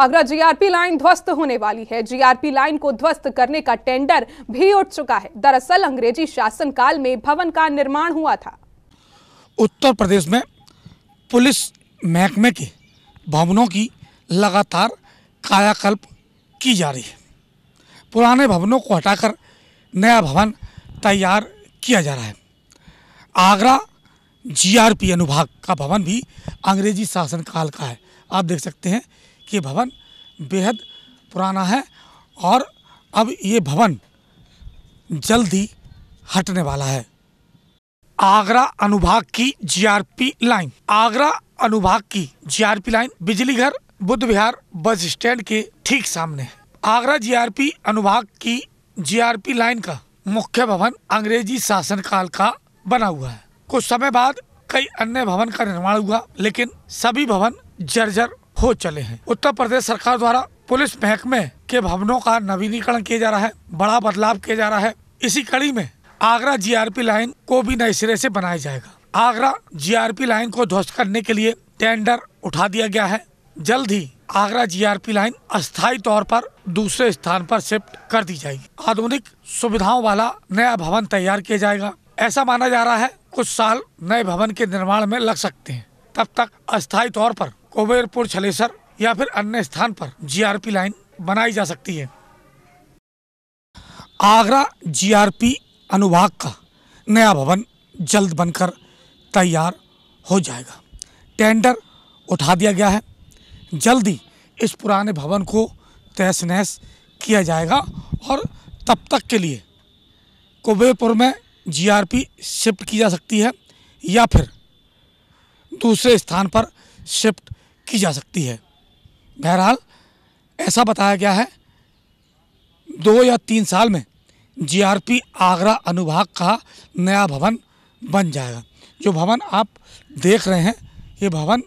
Agra GRP line ध्वस्त होने वाली है जीआरपी लाइन को ध्वस्त करने का टेंडर भी उठ चुका है दरअसल अंग्रेजी शासन काल में भवन का निर्माण हुआ था उत्तर प्रदेश में पुलिस महकमे के भवनों की लगातार कायाकल्प की जा रही है पुराने भवनों को हटाकर नया भवन तैयार किया जा रहा है आगरा जीआरपी अनुभाग का भवन भी अंग्रेजी शासन काल का है आप देख सकते हैं ये भवन बेहद पुराना है और अब ये भवन जल्द ही हटने वाला है आगरा अनुभाग की जीआरपी लाइन आगरा अनुभाग की जीआरपी लाइन बिजली घर बुद्ध विहार बस स्टैंड के ठीक सामने है आगरा जीआरपी अनुभाग की जीआरपी लाइन का मुख्य भवन अंग्रेजी शासन काल का बना हुआ है कुछ समय बाद कई अन्य भवन का निर्माण हुआ लेकिन सभी भवन जर्जर हो चले हैं उत्तर प्रदेश सरकार द्वारा पुलिस महकमे के भवनों का नवीनीकरण किया जा रहा है बड़ा बदलाव किया जा रहा है इसी कड़ी में आगरा जीआरपी लाइन को भी नए सिरे से बनाया जाएगा आगरा जीआरपी लाइन को ध्वस्त करने के लिए टेंडर उठा दिया गया है जल्द ही आगरा जीआरपी लाइन अस्थायी तौर पर दूसरे स्थान पर शिफ्ट कर दी जाएगी आधुनिक सुविधाओं वाला नया भवन तैयार किया जाएगा ऐसा माना जा रहा है कुछ साल नए भवन के निर्माण में लग सकते हैं तब तक अस्थायी तौर पर कुबेरपुर छलेसर या फिर अन्य स्थान पर जीआरपी लाइन बनाई जा सकती है आगरा जीआरपी अनुभाग का नया भवन जल्द बनकर तैयार हो जाएगा टेंडर उठा दिया गया है जल्द ही इस पुराने भवन को तहस नहस किया जाएगा और तब तक के लिए कुबेरपुर में जीआरपी शिफ्ट की जा सकती है या फिर दूसरे स्थान पर शिफ्ट की जा सकती है बहरहाल ऐसा बताया गया है दो या तीन साल में जीआरपी आगरा अनुभाग का नया भवन बन जाएगा जो भवन आप देख रहे हैं ये भवन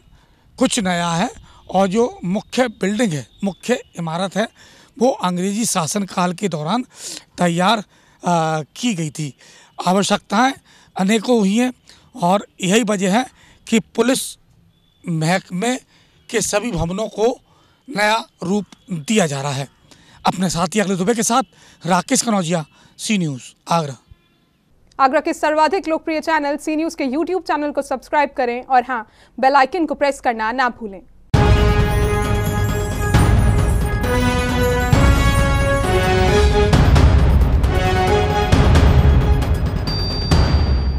कुछ नया है और जो मुख्य बिल्डिंग है मुख्य इमारत है वो अंग्रेजी शासन काल के दौरान तैयार की गई थी आवश्यकताएं अनेकों हुई हैं और यही वजह है कि पुलिस महकमे के सभी भवनों को नया रूप दिया जा रहा है अपने साथी अगले दुबे के साथ राकेश कनौजिया सी न्यूज़ आगरा आगरा के सर्वाधिक लोकप्रिय चैनल सी न्यूज़ के यूट्यूब चैनल को सब्सक्राइब करें और हाँ बेलाइकिन को प्रेस करना ना भूलें